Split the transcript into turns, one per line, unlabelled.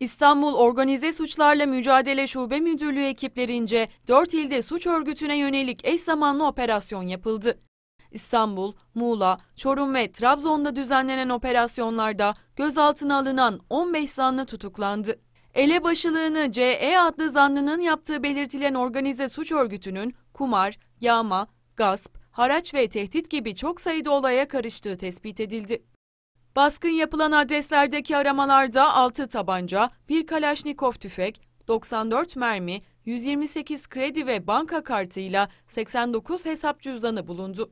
İstanbul Organize Suçlarla Mücadele Şube Müdürlüğü ekiplerince 4 ilde suç örgütüne yönelik eş zamanlı operasyon yapıldı. İstanbul, Muğla, Çorum ve Trabzon'da düzenlenen operasyonlarda gözaltına alınan 15 zanlı tutuklandı. Elebaşılığını CE adlı zanlının yaptığı belirtilen organize suç örgütünün kumar, yağma, gasp, haraç ve tehdit gibi çok sayıda olaya karıştığı tespit edildi. Baskın yapılan adreslerdeki aramalarda 6 tabanca, 1 kalaşnikov tüfek, 94 mermi, 128 kredi ve banka kartıyla 89 hesap cüzdanı bulundu.